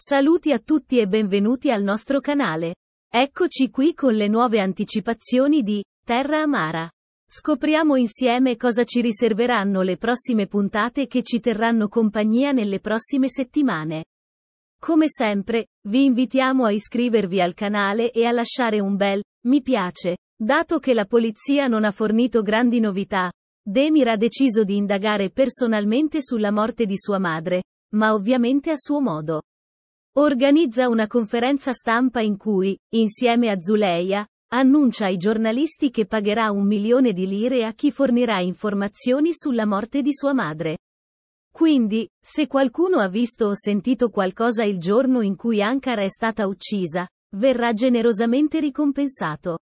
Saluti a tutti e benvenuti al nostro canale. Eccoci qui con le nuove anticipazioni di Terra Amara. Scopriamo insieme cosa ci riserveranno le prossime puntate che ci terranno compagnia nelle prossime settimane. Come sempre, vi invitiamo a iscrivervi al canale e a lasciare un bel mi piace, dato che la polizia non ha fornito grandi novità. Demir ha deciso di indagare personalmente sulla morte di sua madre, ma ovviamente a suo modo organizza una conferenza stampa in cui, insieme a Zuleia, annuncia ai giornalisti che pagherà un milione di lire a chi fornirà informazioni sulla morte di sua madre. Quindi, se qualcuno ha visto o sentito qualcosa il giorno in cui Ankara è stata uccisa, verrà generosamente ricompensato.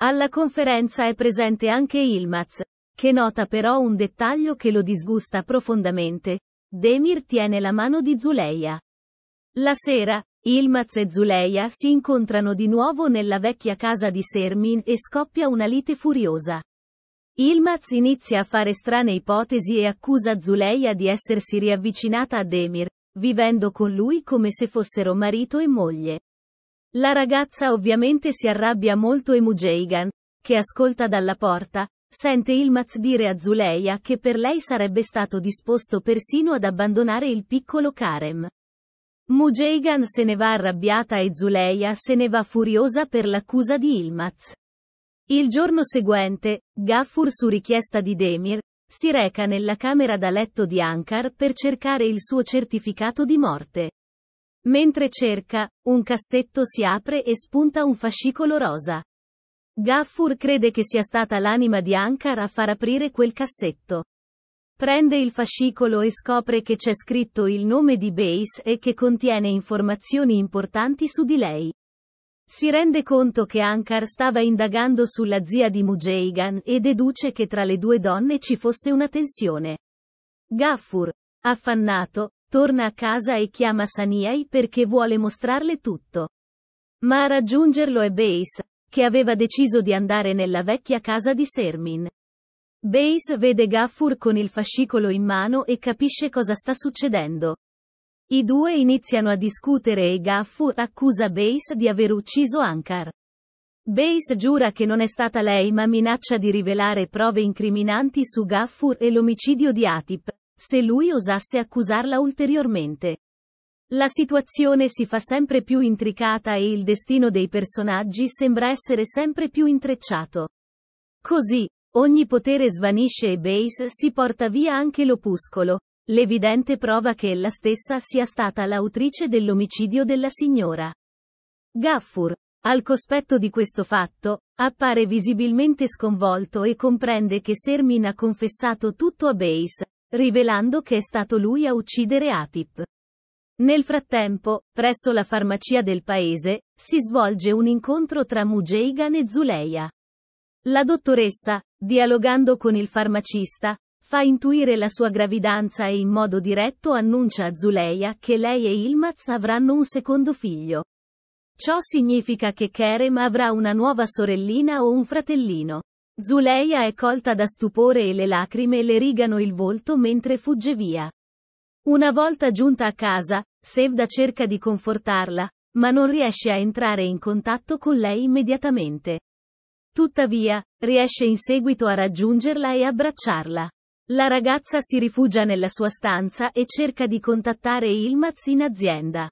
Alla conferenza è presente anche Ilmaz, che nota però un dettaglio che lo disgusta profondamente. Demir tiene la mano di Zuleia. La sera, Ilmaz e Zuleia si incontrano di nuovo nella vecchia casa di Sermin e scoppia una lite furiosa. Ilmaz inizia a fare strane ipotesi e accusa Zuleia di essersi riavvicinata a Demir, vivendo con lui come se fossero marito e moglie. La ragazza ovviamente si arrabbia molto e Mujeigan, che ascolta dalla porta, sente Ilmaz dire a Zuleia che per lei sarebbe stato disposto persino ad abbandonare il piccolo Karem. Mujeigan se ne va arrabbiata e Zuleia se ne va furiosa per l'accusa di Ilmaz. Il giorno seguente, Gaffur su richiesta di Demir, si reca nella camera da letto di Ankar per cercare il suo certificato di morte. Mentre cerca, un cassetto si apre e spunta un fascicolo rosa. Gaffur crede che sia stata l'anima di Ankar a far aprire quel cassetto. Prende il fascicolo e scopre che c'è scritto il nome di Base e che contiene informazioni importanti su di lei. Si rende conto che Ankar stava indagando sulla zia di Mujeigan e deduce che tra le due donne ci fosse una tensione. Gaffur, affannato, torna a casa e chiama Saniai perché vuole mostrarle tutto. Ma a raggiungerlo è Base, che aveva deciso di andare nella vecchia casa di Sermin. Base vede Gaffur con il fascicolo in mano e capisce cosa sta succedendo. I due iniziano a discutere e Gaffur accusa Base di aver ucciso Ankar. Base giura che non è stata lei ma minaccia di rivelare prove incriminanti su Gaffur e l'omicidio di Atip, se lui osasse accusarla ulteriormente. La situazione si fa sempre più intricata e il destino dei personaggi sembra essere sempre più intrecciato. Così, Ogni potere svanisce e Base si porta via anche l'opuscolo. L'evidente prova che ella stessa sia stata l'autrice dell'omicidio della signora. Gaffur, al cospetto di questo fatto, appare visibilmente sconvolto e comprende che Sermin ha confessato tutto a Base, rivelando che è stato lui a uccidere Atip. Nel frattempo, presso la farmacia del paese, si svolge un incontro tra Mujeigan e Zuleia. La dottoressa, Dialogando con il farmacista, fa intuire la sua gravidanza e in modo diretto annuncia a Zuleia che lei e Ilmaz avranno un secondo figlio. Ciò significa che Kerem avrà una nuova sorellina o un fratellino. Zuleia è colta da stupore e le lacrime le rigano il volto mentre fugge via. Una volta giunta a casa, Sevda cerca di confortarla, ma non riesce a entrare in contatto con lei immediatamente. Tuttavia, riesce in seguito a raggiungerla e abbracciarla. La ragazza si rifugia nella sua stanza e cerca di contattare Ilmaz in azienda.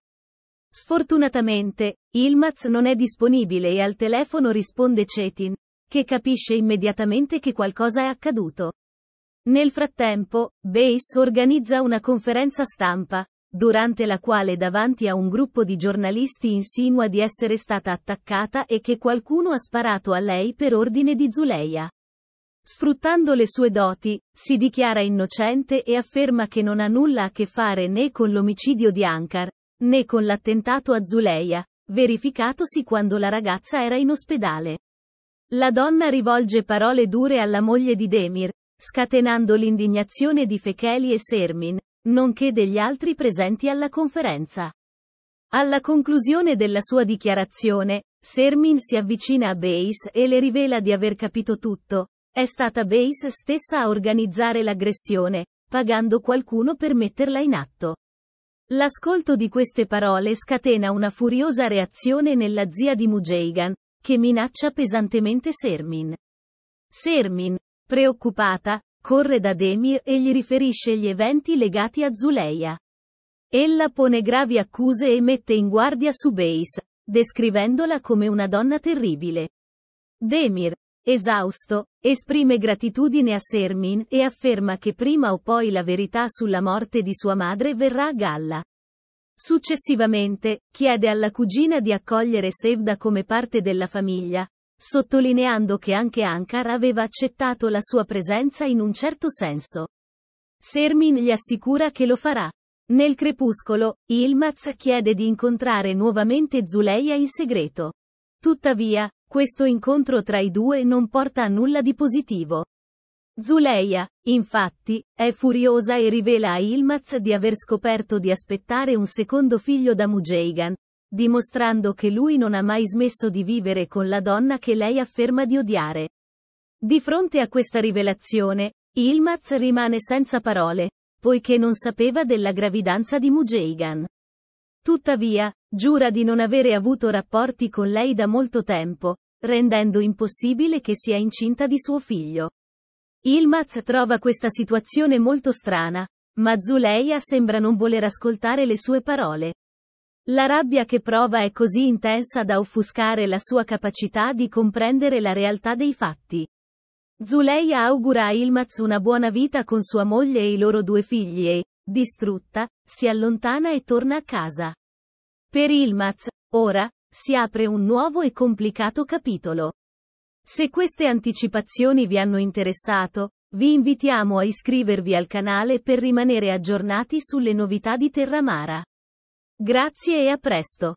Sfortunatamente, Ilmaz non è disponibile e al telefono risponde Cetin, che capisce immediatamente che qualcosa è accaduto. Nel frattempo, Base organizza una conferenza stampa, durante la quale davanti a un gruppo di giornalisti insinua di essere stata attaccata e che qualcuno ha sparato a lei per ordine di Zuleia. Sfruttando le sue doti, si dichiara innocente e afferma che non ha nulla a che fare né con l'omicidio di Ankar, né con l'attentato a Zuleia, verificatosi quando la ragazza era in ospedale. La donna rivolge parole dure alla moglie di Demir, scatenando l'indignazione di Fecheli e Sermin, nonché degli altri presenti alla conferenza. Alla conclusione della sua dichiarazione, Sermin si avvicina a Base e le rivela di aver capito tutto. È stata Base stessa a organizzare l'aggressione, pagando qualcuno per metterla in atto. L'ascolto di queste parole scatena una furiosa reazione nella zia di Mujeigan, che minaccia pesantemente Sermin. Sermin, preoccupata, corre da Demir e gli riferisce gli eventi legati a Zuleia. Ella pone gravi accuse e mette in guardia Subais, descrivendola come una donna terribile. Demir, esausto, esprime gratitudine a Sermin e afferma che prima o poi la verità sulla morte di sua madre verrà a galla. Successivamente, chiede alla cugina di accogliere Sevda come parte della famiglia, sottolineando che anche Ankar aveva accettato la sua presenza in un certo senso. Sermin gli assicura che lo farà. Nel crepuscolo, Ilmaz chiede di incontrare nuovamente Zuleia in segreto. Tuttavia, questo incontro tra i due non porta a nulla di positivo. Zuleia, infatti, è furiosa e rivela a Ilmaz di aver scoperto di aspettare un secondo figlio da Mujeigan, dimostrando che lui non ha mai smesso di vivere con la donna che lei afferma di odiare. Di fronte a questa rivelazione, Ilmaz rimane senza parole, poiché non sapeva della gravidanza di Mujeigan. Tuttavia, giura di non avere avuto rapporti con lei da molto tempo, rendendo impossibile che sia incinta di suo figlio. Ilmaz trova questa situazione molto strana, ma Zuleia sembra non voler ascoltare le sue parole. La rabbia che prova è così intensa da offuscare la sua capacità di comprendere la realtà dei fatti. Zuleia augura a Ilmaz una buona vita con sua moglie e i loro due figli e, distrutta, si allontana e torna a casa. Per Ilmaz, ora, si apre un nuovo e complicato capitolo. Se queste anticipazioni vi hanno interessato, vi invitiamo a iscrivervi al canale per rimanere aggiornati sulle novità di Terramara. Grazie e a presto.